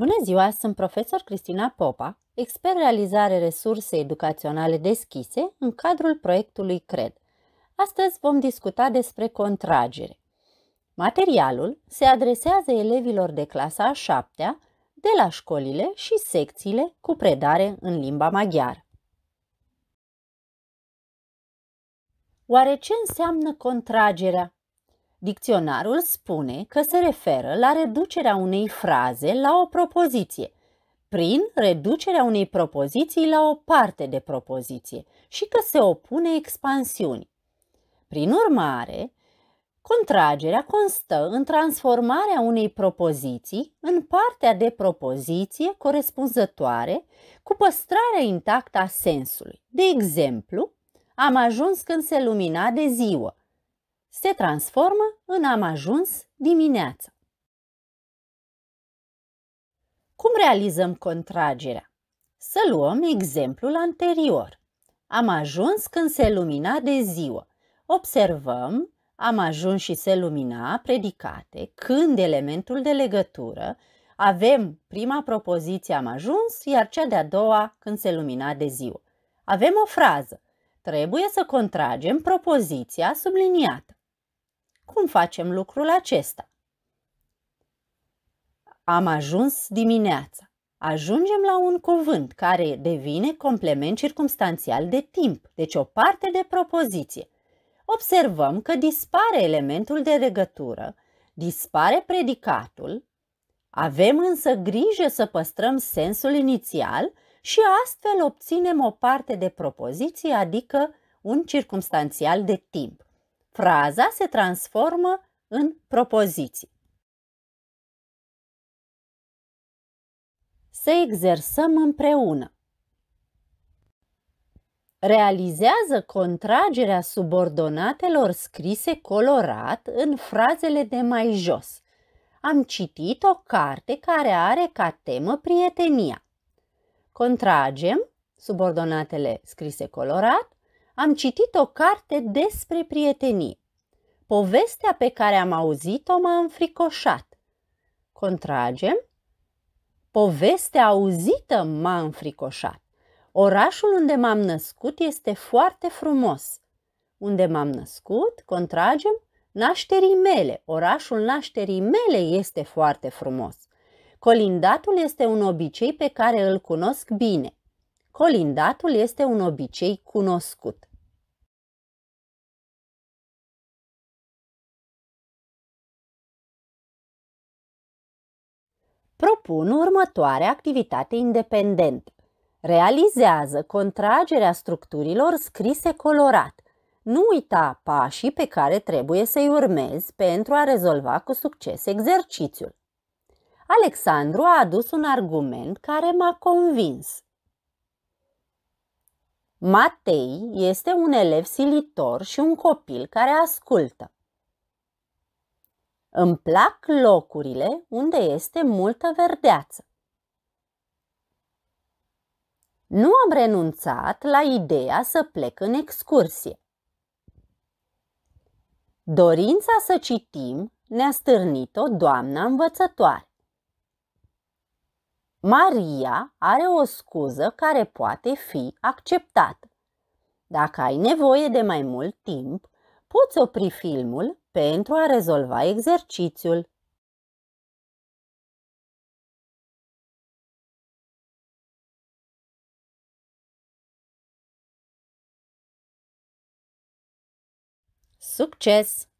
Bună ziua, sunt profesor Cristina Popa, expert realizare resurse educaționale deschise în cadrul proiectului CRED. Astăzi vom discuta despre contragere. Materialul se adresează elevilor de clasa a șaptea de la școlile și secțiile cu predare în limba maghiară. Oare ce înseamnă contragerea? Dicționarul spune că se referă la reducerea unei fraze la o propoziție, prin reducerea unei propoziții la o parte de propoziție și că se opune expansiunii. Prin urmare, contragerea constă în transformarea unei propoziții în partea de propoziție corespunzătoare cu păstrarea intactă a sensului. De exemplu, am ajuns când se lumina de ziua se transformă în am ajuns dimineața. Cum realizăm contragerea? Să luăm exemplul anterior. Am ajuns când se lumina de ziua. Observăm am ajuns și se lumina predicate când elementul de legătură avem prima propoziție am ajuns, iar cea de-a doua când se lumina de ziua. Avem o frază. Trebuie să contragem propoziția subliniată. Cum facem lucrul acesta? Am ajuns dimineața. Ajungem la un cuvânt care devine complement circumstanțial de timp, deci o parte de propoziție. Observăm că dispare elementul de legătură, dispare predicatul, avem însă grijă să păstrăm sensul inițial și astfel obținem o parte de propoziție, adică un circumstanțial de timp fraza se transformă în propoziții. Să exersăm împreună. Realizează contragerea subordonatelor scrise colorat în frazele de mai jos. Am citit o carte care are ca temă prietenia. Contragem subordonatele scrise colorat am citit o carte despre prietenii. Povestea pe care am auzit-o m-a înfricoșat. Contragem. Povestea auzită m-a înfricoșat. Orașul unde m-am născut este foarte frumos. Unde m-am născut, contragem, nașterii mele. Orașul nașterii mele este foarte frumos. Colindatul este un obicei pe care îl cunosc bine. Colindatul este un obicei cunoscut. propun următoare activitate independentă. Realizează contragerea structurilor scrise colorat. Nu uita pașii pe care trebuie să-i urmezi pentru a rezolva cu succes exercițiul. Alexandru a adus un argument care m-a convins. Matei este un elev silitor și un copil care ascultă. Îmi plac locurile unde este multă verdeață. Nu am renunțat la ideea să plec în excursie. Dorința să citim ne-a stârnit-o doamna învățătoare. Maria are o scuză care poate fi acceptată. Dacă ai nevoie de mai mult timp, poți opri filmul pentru a rezolva exercițiul. Succes!